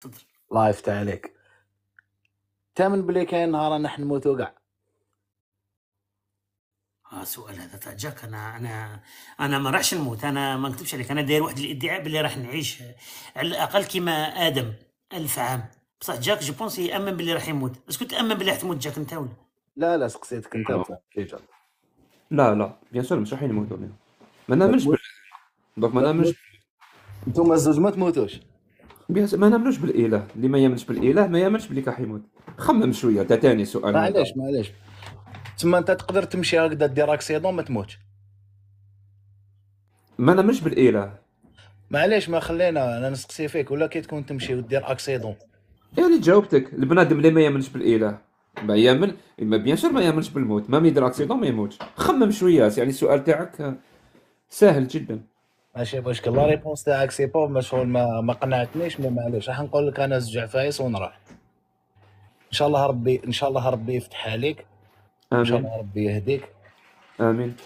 تفضل الله يفتح عليك تامن بلي كاين نهار نحن نموت وقع اه سؤال هذا تاع جاك انا انا انا ما راحش نموت انا ما نكتبش عليك انا داير واحد الادعاء باللي راح نعيش على الاقل كيما ادم ألف عام بصح جاك جو بونس يامن باللي راح يموت اسكو تامن باللي راح تموت جاك انت ولا لا لا سقسيتك انت ديجا لا لا بيان سور مش راح يموتوا ما نامنش دونك ما نامنش انتوما الزوج ما تموتوش بيهز... ما نامنوش بالاله اللي ما يامنش بالاله ما يامنش بلي يموت خمم شويه تا ثاني سؤال معليش معليش تما انت تقدر تمشي هكذا دير اكسيدون ما تموتش ما نامنش بالاله معليش ما خلينا انا نسقسي فيك ولا كي تكون تمشي ودير اكسيدون إيه، يعني جاوبتك البنادم اللي ما يامنش بالاله ما يامن ما بيان سور ما يامنش بالموت ما يدير اكسيدون ما يموتش خمم شويه يعني السؤال تاعك سهل جدا ماشي مشكل لا ريبونس تاعك سي بوب مشغول ما, ما قنعتنيش مي معليش راح نقول لك انا زوج عفايس ونروح ان شاء الله ربي ان شاء الله ربي يفتح عليك امين ان شاء الله ربي يهديك امين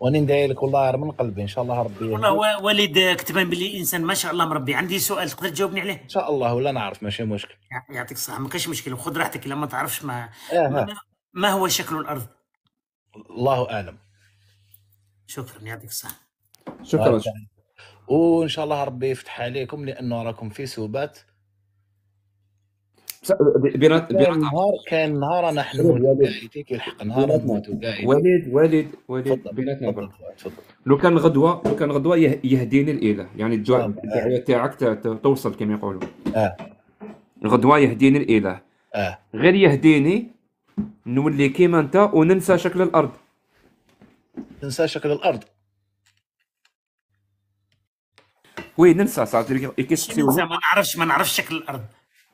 واني ندعي لك والله من قلبي ان شاء الله ربي يهديك. والله والد كتبان بلي انسان ما شاء الله مربي عندي سؤال تقدر تجاوبني عليه ان شاء الله ولا نعرف ماشي مشكل يعطيك الصحه ما كاينش مشكل وخذ راحتك الا ما تعرفش ما آه. ما هو شكل الارض الله اعلم شكرا يعطيك الصحه شكرا آه، وان شاء الله ربي يفتح عليكم لانه راكم في سوبات بيرات بيرات نهار كان نهار انا حلمت بحياتك يلحق نهار نموت وليد وليد وليد بيناتنا لو كان غدوه لو كان غدوه يهديني الاله يعني آه. الدعوه تاعك توصل كما يقولوا اه غدوه يهديني الاله اه غير يهديني نولي كيما انت وننسى شكل الارض ننسى شكل الارض وي ننسى صافي كيسقسيو ما نعرفش ما نعرفش شكل الارض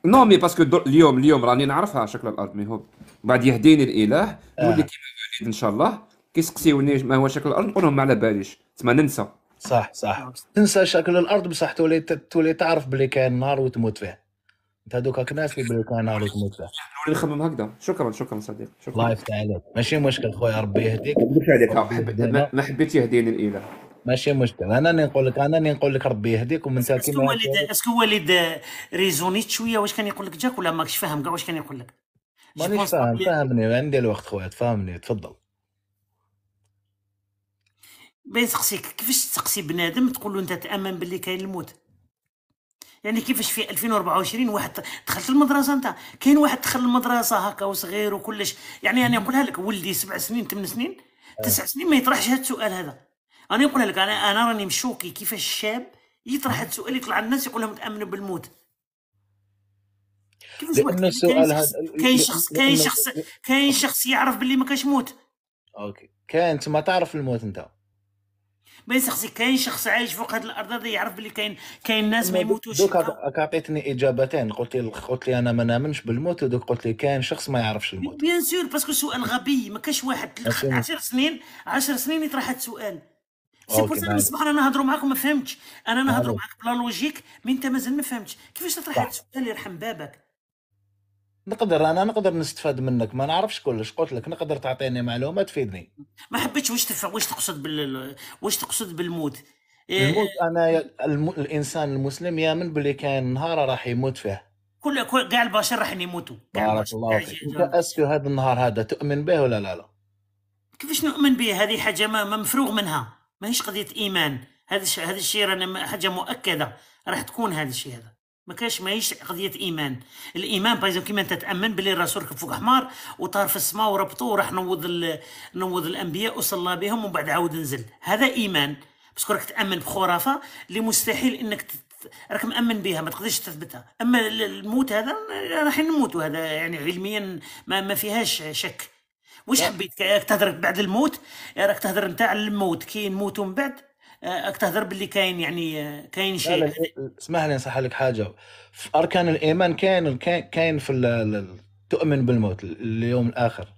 نو مي باسكو اليوم اليوم راني نعرفها شكل الارض مي هو بعد يهديني الاله نولي كيما وليد ان شاء الله كيسقسيوني ما هو شكل الارض نقول لهم ما على باليش تسمى ننسى صح صح آه. تنسى شكل الارض بصح تولي تولي تعرف بلي كاين نار وتموت فيه انت هذوك الناس اللي بلي كاين نار وتموت فيه نولي نخمم هكذا شكرا شكرا صديق شكرا الله يفتح عليك ماشي مشكل خويا ربي يهديك ما حبيت يهديني الاله ماشي مشكل انا اللي نقول لك انا اللي نقول لك ربي يهديك ومن ساكن اسكو والد اسكو والد ريزونيت شويه واش كان يقول لك جاك ولا ماكش فاهم كاع واش كان يقول لك مانيش فاهم فاهمني عندي الوقت خويا تفهمني تفضل بين سقسيك كيفاش تسقسي بنادم تقول له انت تامن باللي كاين الموت يعني كيفاش في 2024 واحد دخلت المدرسه انت كاين واحد دخل المدرسه هكا وصغير وكلش يعني انا نقولها لك ولدي سبع سنين ثمان سنين آه. تسع سنين ما يطرحش هذا السؤال هذا انا نقول لك انا انا راني مشوكي كيفاش الشاب يطرح هذا السؤال يطلع الناس يقول لهم تامنوا بالموت كاين شخص كاين شخص كاين شخص يعرف باللي ما كاش موت اوكي كاين ما تعرف الموت انت بين شخصي كاين شخص عايش فوق هذه الارض هذا يعرف باللي كاين كاين ناس ما يموتوش دوك عطيتني اجابتين قلت لي قلت لي انا ما نامنش بالموت ودوك قلت لي كاين شخص ما يعرفش الموت بيان سور باسكو سؤال غبي ما كاش واحد 10 سنين 10 سنين يطرح هذا السؤال سي بور سا صباح انا نهضر معاكم ما فهمتش انا نهضر معاك بلا لوجيك مي انت مازال ما فهمتش كيفاش تطرح هذا السؤال يرحم بابك نقدر انا نقدر نستفاد منك ما نعرفش كلش قلت لك نقدر تعطيني معلومه تفيدني ما حبيتش واش تف... واش تقصد بال واش تقصد بالموت إيه، إيه. الموت انا الم... الانسان المسلم يامن باللي كاين نهار راح يموت فيه كل كل كاع البشر راح يموتوا بارك الله فيك انت اسكو هذا النهار هذا تؤمن به ولا لا لا كيفاش نؤمن به هذه حاجه ما مفروغ منها ماهيش قضيه ايمان هذا الشيء هذا الشيء رانا حاجه مؤكده راح تكون هذا الشيء هذا ما كاش ماهيش قضيه ايمان الايمان بايزو كيما انت تامن باللي الرسول فوق حمار وطار في السماء وربطوه وراح نوض نوض الانبياء وصلى بهم ومن بعد عاود نزل هذا ايمان باسكو راك تامن بخرافه اللي مستحيل انك تت... راك مامن بها ما تقدرش تثبتها اما الموت هذا راح نموت وهذا يعني علميا ما, ما فيهاش شك واش إيه. حبيت راك تهضر بعد الموت إيه، راك تهضر نتاع الموت كي نموتوا من بعد إيه، راك تهضر باللي كاين يعني كاين شيء اسمح لي نصح لك حاجه في اركان الايمان كاين كاين في تؤمن بالموت اليوم الاخر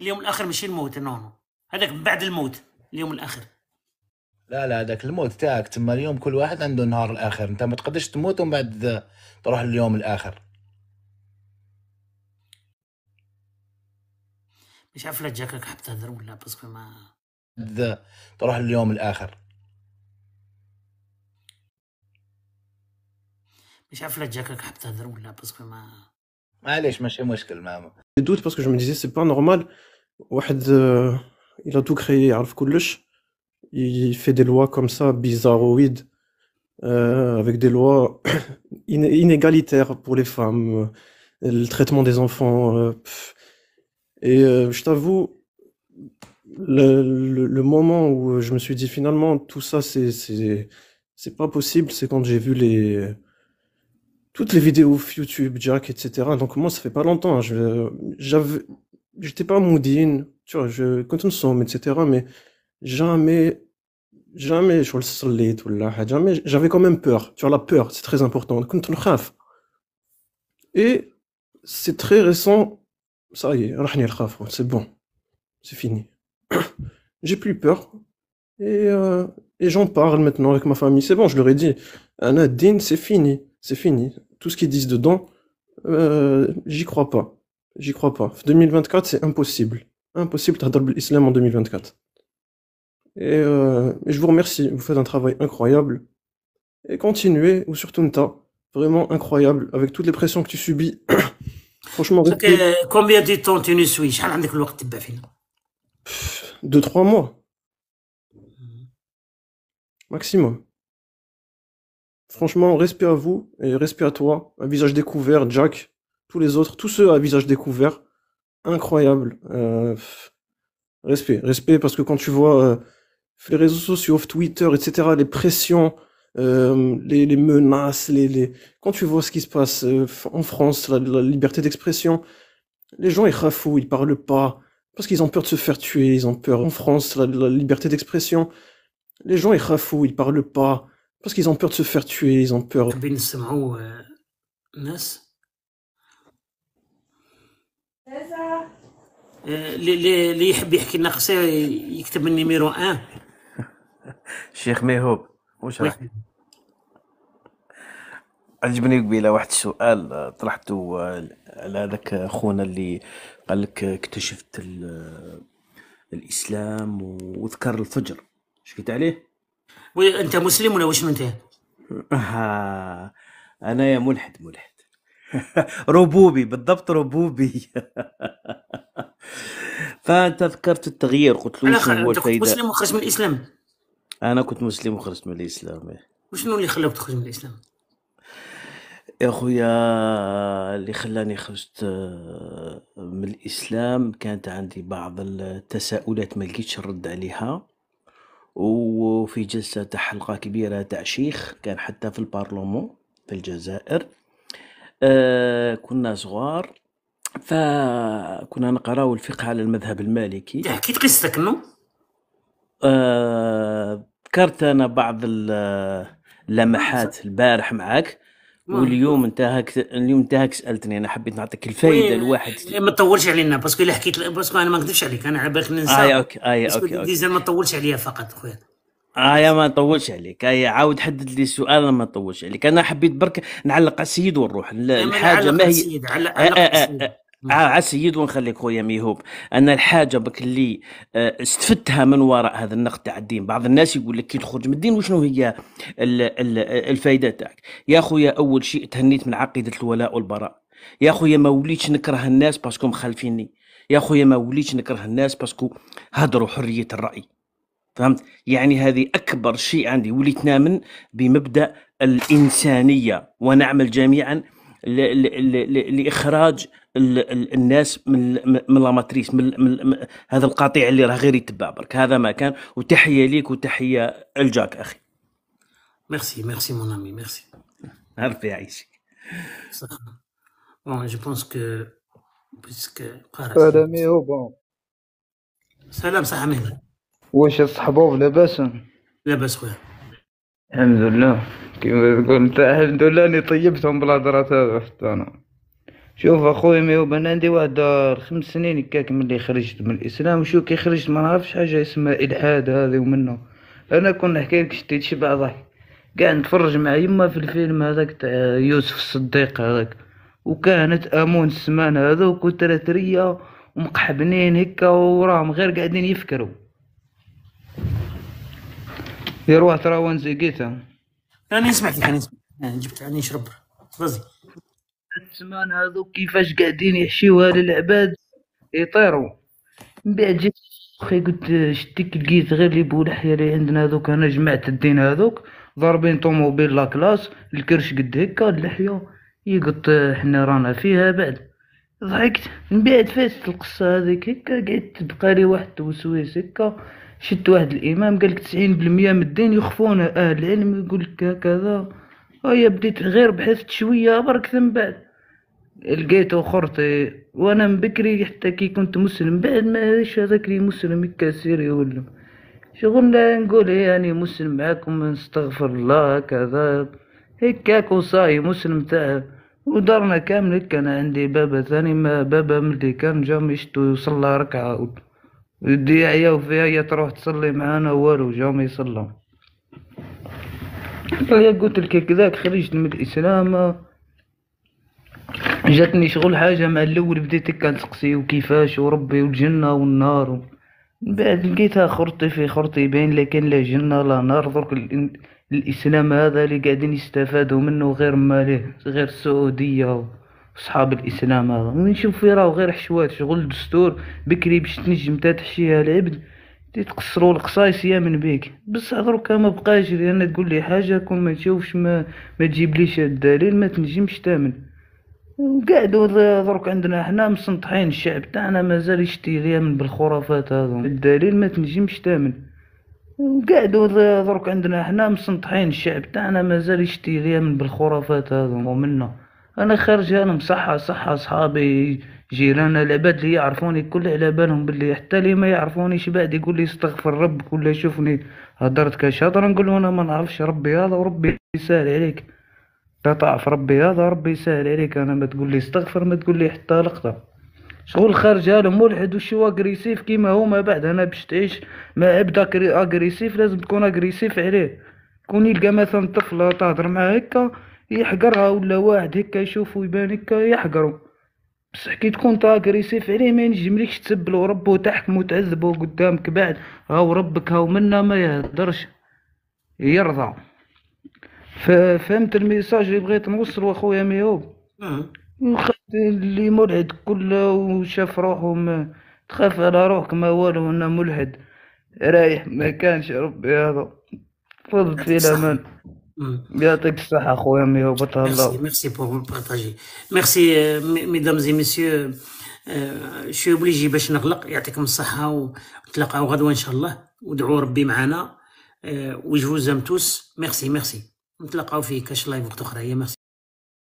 اليوم الاخر ماشي الموت نو نو هذاك بعد الموت اليوم الاخر لا لا هذاك الموت تاعك تما اليوم كل واحد عنده النهار الاخر انت ما تقدرش تموت ومن بعد تروح لليوم الاخر مش Tu لا je me ولا باسكو ما ذا تروح اليوم الاخر مش عارف لا جاكك ولا ما معليش ماشي مشكل ماما دوت il fait des lois comme ça bizarroïdes avec des lois inégalitaires pour les femmes euh، le traitement des enfants euh، et euh, je t'avoue, le, moment où euh, je me suis dit finalement tout ça c'est c'est pas possible, c'est quand j'ai vu les toutes les vidéos YouTube, Jack, etc. Donc moi ça fait pas longtemps, hein, je j'avais j'étais pas moudine, tu vois, je on somme, etc. Mais jamais jamais je le tout là, jamais j'avais quand même peur. Tu vois la peur, c'est très important. Quand on et c'est très récent ça y est, c'est bon. C'est fini. J'ai plus peur. Euh, et, j'en parle maintenant avec ma famille. C'est bon, je leur ai dit. Anadine, c'est fini. C'est fini. Tout ce qu'ils disent dedans, euh, j'y crois pas. J'y crois pas. 2024, c'est impossible. Impossible de l'islam en 2024. Euh, et, je vous remercie. Vous faites un travail incroyable. Et continuez, ou surtout pas vraiment incroyable, avec toutes les pressions que tu subis. Franchement, euh, combien de temps tu nous suis Deux, trois mois. Hmm. Maximum. Franchement, respect à vous et respect à toi. Un visage découvert, Jack, tous les autres, tous ceux à visage découvert. Incroyable. Euh, respect, respect, parce que quand tu vois euh, les réseaux sociaux, Twitter, etc., les pressions, euh, les, menaces, les, les, quand tu vois ce qui se passe euh, en France, la, liberté d'expression, les gens ils rafouent, ils parlent pas parce qu'ils ont peur de se faire tuer, ils ont peur. En France, la, liberté d'expression, les gens ils rafouent, ils parlent pas parce qu'ils ont peur de se faire tuer, ils ont peur. عجبني قبيله واحد السؤال آه، طرحته آه، على ذاك خونا اللي قال لك آه، اكتشفت الاسلام وذكر الفجر شكيت عليه وي انت مسلم ولا واش انت؟ آه انا يا ملحد ملحد ربوبي بالضبط ربوبي فانت ذكرت التغيير قلت له شنو هو انت كنت مسلم وخرجت من الاسلام انا كنت مسلم وخرجت من الاسلام إيه. وشنو اللي خلاك تخرج من الاسلام؟ يا خويا اللي خلاني خرجت آه، من الاسلام كانت عندي بعض التساؤلات ما لقيتش الرد عليها وفي جلسة تاع حلقة كبيرة تاع شيخ كان حتى في البرلمان في الجزائر آه كنا صغار فكنا نقراو الفقه على المذهب المالكي احكي إيه، قصتك نو آه، ذكرت انا بعض آه، اللمحات البارح معك واليوم انت هاك اليوم انت هاك سالتني انا حبيت نعطيك الفائده الواحد إيه، ما تطولش علينا باسكو الا حكيت باسكو انا ما نكذبش عليك انا على بالك ننسى اي آه، اوكي اي آه، اوكي, أوكي. ما تطولش عليا فقط خويا اه يا ما نطولش عليك اي آه، عاود حدد لي السؤال ما نطولش عليك انا حبيت برك نعلق على السيد ونروح الحاجه ما هي السيد علق السيد آه، ع سيد ونخليك خويا ميهوب انا الحاجه بك اللي آه، استفدتها من وراء هذا النقد تاع الدين بعض الناس يقول لك كي تخرج من الدين وشنو هي الفائده تاعك يا خويا اول شيء تهنيت من عقيده الولاء والبراء يا خويا ما وليتش نكره الناس باسكو مخالفيني يا خويا ما وليتش نكره الناس باسكو هدروا حريه الراي فهمت يعني هذه اكبر شيء عندي وليت نامن بمبدا الانسانيه ونعمل جميعا لاخراج الناس من من لاماتريس من, من هذا القطيع اللي راه غير يتبع برك هذا ما كان وتحيه ليك وتحيه الجاك اخي ميرسي ميرسي مون امي ميرسي عرفي يعيشك عيشي بون جو بونس كو بيسك سلامي هو بون سلام صح مهنا واش صحبوب لاباس لاباس خويا الحمد لله كيما تقول الحمد لله اني طيبتهم بلا درات حتى انا شوف اخويا ما يوبان عندي واحد خمس سنين هكاك ملي خرجت من الاسلام وشو كي خرجت ما نعرفش حاجه اسمها الحاد هذه ومنه انا كون نحكي لك شتي تشبع ضحك قاعد نتفرج مع يما في الفيلم هذاك تاع يوسف الصديق هذاك وكانت امون السمان هذوك ريا ومقحبنين هكا وراهم غير قاعدين يفكروا يروح تراوان وين راني نسمعك راني نسمعك جبت راني نشرب فازي الزمان هذو كيفاش قاعدين يحشيوها للعباد يطيروا من بعد جيت اخي قلت شتيك لقيت غير لي بولحيا اللي عندنا هذوك انا جمعت الدين هذوك ضاربين طوموبيل لا كلاس الكرش قد هكا اللحيه يقط حنا رانا فيها بعد ضحكت من بعد فاتت القصه هذيك هكا قعدت بقالي واحد توسويس هكا شد واحد الامام قال لك 90% من الدين يخفون اهل العلم يقول لك هكذا هيا آه، بديت غير بحثت شويه برك ثم بعد لقيت خرطي وانا من بكري حتى كي كنت مسلم بعد ما هذاك لي مسلم يكسيري ولا شغل نقول يعني مسلم معاكم نستغفر الله هكذا هكاك وصاي مسلم تاع ودارنا كامل كان عندي بابا ثاني ما بابا ملي كان جا مشتو يصلى ركعه الداعية وفيها هي تروح تصلي معانا والو جامي يصلى طيب قلت لك كذاك خرجت من الإسلام جاتني شغل حاجة مع الأول بديت كنسقسي وكيفاش وربي والجنة والنار من بعد لقيتها خرطي في خرطي باين لكن لا جنة لا نار درك الإسلام هذا اللي قاعدين يستفادوا منه غير ماله غير السعودية و... صحاب الاسلام هذا ونشوف فيه راه غير حشوات شغل الدستور بكري باش تنجم تحشيها العبد تقصروا القصايص يامن بيك بصح دروك ما بقاش لان تقول لي حاجه كون ما تشوفش ما ما تجيبليش الدليل ما تنجمش تامن وقعدوا دروك عندنا حنا مسنطحين الشعب تاعنا مازال يشتي يامن بالخرافات هذو الدليل ما تنجمش تامن وقعدوا دروك عندنا حنا مسنطحين الشعب تاعنا مازال يشتي يامن بالخرافات هذو ومنه انا خارج انا مصحى صحة اصحابي جيرانا العباد اللي يعرفوني كل على بالهم باللي حتى اللي ما يعرفونيش بعد يقول لي استغفر ربك ولا يشوفني هدرت كشاطر نقول انا ما نعرفش ربي هذا وربي يسهل عليك لا تعرف ربي هذا ربي يسهل عليك انا ما تقول لي استغفر ما تقول لي حتى لقطه شغل خارج له ملحد وشو اغريسيف كيما هو ما بعد انا باش تعيش مع عبد اغريسيف لازم تكون اغريسيف عليه كون يلقى مثلا طفله تهضر معاه هكا يحقرها ولا واحد هكا يشوفو يبان هكا يحقرو بصح كي تكون تاكريسيف عليه ما ينجملكش تسبلو ربو تحكمو تعذبو قدامك بعد هاو ربك هاو منا ما يهدرش يرضى فهمت الميساج اللي بغيت نوصلو اخويا ميهوب نعم. اللي ملحد كله وشاف روحو تخاف على روحك ما والو انا ملحد رايح ما كانش ربي هذا فضت في الامان يعطيك الصحة خويا ميربطها الله ميرسي بوغ بارتاجي ميرسي ميدامز اي ميسيو شو اوبليجي باش نغلق يعطيكم الصحة ونتلاقاو غدوة ان شاء الله ودعوا ربي معانا ويجوز توس ميرسي ميرسي نتلاقاو في كاش لايف وقت اخرى يا ميرسي